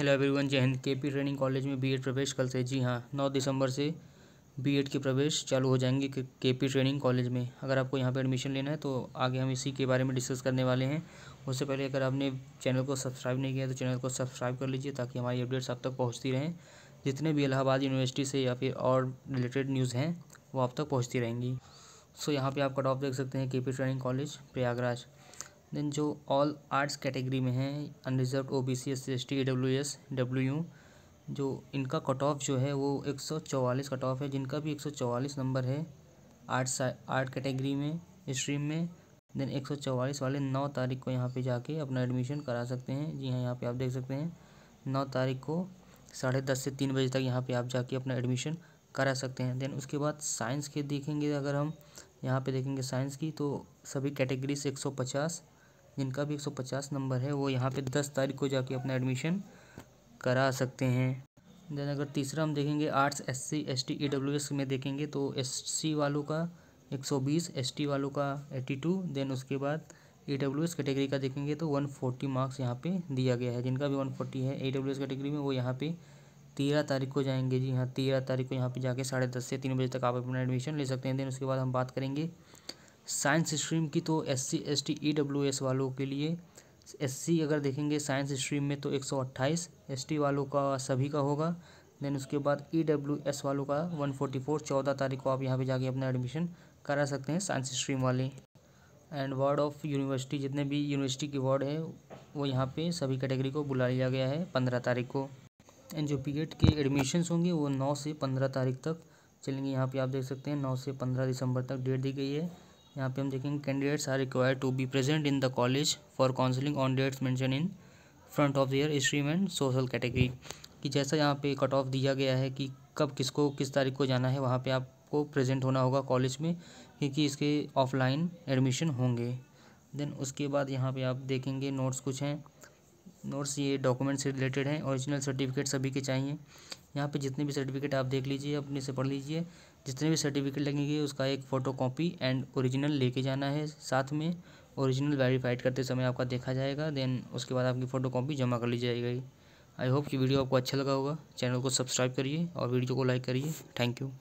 hello everyone जय हिंद K P training college में बीएड प्रवेश कल से जी हाँ नौ दिसंबर से बीएड के प्रवेश चालू हो जाएंगे के पी ट्रेनिंग कॉलेज में अगर आपको यहाँ पे एडमिशन लेना है तो आगे हम इसी के बारे में डिस्कस करने वाले हैं उससे पहले अगर आपने चैनल को सब्सक्राइब नहीं किया तो चैनल को सब्सक्राइब कर लीजिए ताकि हमारी अपडेट्स आप तक पहुँचती रहें जितने भी इलाहाबाद यूनिवर्सिटी से या फिर और रिलेटेड न्यूज़ हैं वो आप तक पहुँचती रहेंगी सो यहाँ पर आप कट ऑफ देख सकते हैं K P training college Prayagraj then जो ऑल आर्ट्स कैटेगरी में हैं unreserved O B C S C S T A W S W U जो इनका कट ऑफ जो है वो एक सौ चौवालीस कट ऑफ है जिनका भी एक सौ चौवालीस नंबर है आर्ट्स आर्ट कैटेगरी में स्ट्रीम में देन एक सौ चौवालीस वाले नौ तारीख को यहाँ पे जाके अपना एडमिशन करा सकते हैं जी हाँ यहाँ पे आप देख सकते हैं नौ तारीख को साढ़े दस से तीन बजे तक यहाँ पे आप जाके अपना एडमिशन करा सकते हैं देन उसके बाद साइंस के देखेंगे अगर हम यहाँ पे देखेंगे साइंस की तो सभी कैटेगरीज एक सौ पचास जिनका भी 150 नंबर है वो यहाँ पे 10 तारीख को जाके अपना एडमिशन करा सकते हैं देन अगर तीसरा हम देखेंगे arts S C S T E W S में देखेंगे तो एस सी वालों का एक एस टी वालों का टू देन उसके बाद ई डब्ल्यू एस कैटेगरी का देखेंगे तो 140 मार्क्स यहाँ पे दिया गया है जिनका भी फोर्टी है ई डब्ल्यू एस कैटेगरी में वो यहाँ पे तेरह तारीख को जाएंगे जी हाँ तेरह तारीख को यहाँ पे जाके साढ़े दस से तीन बजे तक आप अपना एडमिशन ले सकते हैं देन उसके बाद हम बात करेंगे साइंस स्ट्रीम की तो S C S T E W S वालों के लिए एस सी अगर देखेंगे साइंस स्ट्रीम में तो एक सौ अट्ठाईस एस टी वालों का सभी का होगा देन उसके बाद ई डब्ल्यू एस वालों का वन फोर्टी फोर चौदह तारीख को आप यहाँ पे जाके अपना एडमिशन करा सकते हैं साइंस स्ट्रीम वाले एंड वार्ड ऑफ यूनिवर्सिटी जितने भी यूनिवर्सिटी के वार्ड है वो यहाँ पे सभी कैटेगरी को बुला लिया गया है पंद्रह तारीख को एंड जो पी के एडमिशन्स होंगे वो नौ से पंद्रह तारीख तक चलेंगे यहाँ पे आप देख सकते हैं नौ से पंद्रह दिसंबर तक डेट दी गई है यहाँ पे हम देखेंगे candidates are require to be present in the college for counselling on dates mention in front of their stream and social category कि जैसा यहाँ पे कट ऑफ दिया गया है कि कब किसको किस तारीख को जाना है वहाँ पे आपको प्रेजेंट होना होगा कॉलेज में क्योंकि इसके ऑफलाइन एडमिशन होंगे देन उसके बाद यहाँ पे आप देखेंगे नोट्स कुछ हैं नोट्स ये डॉक्यूमेंट से रिलेटेड हैं ओरिजिनल सर्टिफिकेट सभी के चाहिए यहाँ पे जितने भी सर्टिफिकेट आप देख लीजिए अपने से पढ़ लीजिए जितने भी सर्टिफिकेट लगेंगे उसका एक फ़ोटो कॉपी एंड ओरिजिनल लेके जाना है साथ में ओरिजिनल वेरीफाइड करते समय आपका देखा जाएगा देन उसके बाद आपकी फ़ोटो कॉपी जमा कर ली जाएगी आई होप कि वीडियो आपको अच्छा लगा होगा चैनल को सब्सक्राइब करिए और वीडियो को लाइक करिए थैंक यू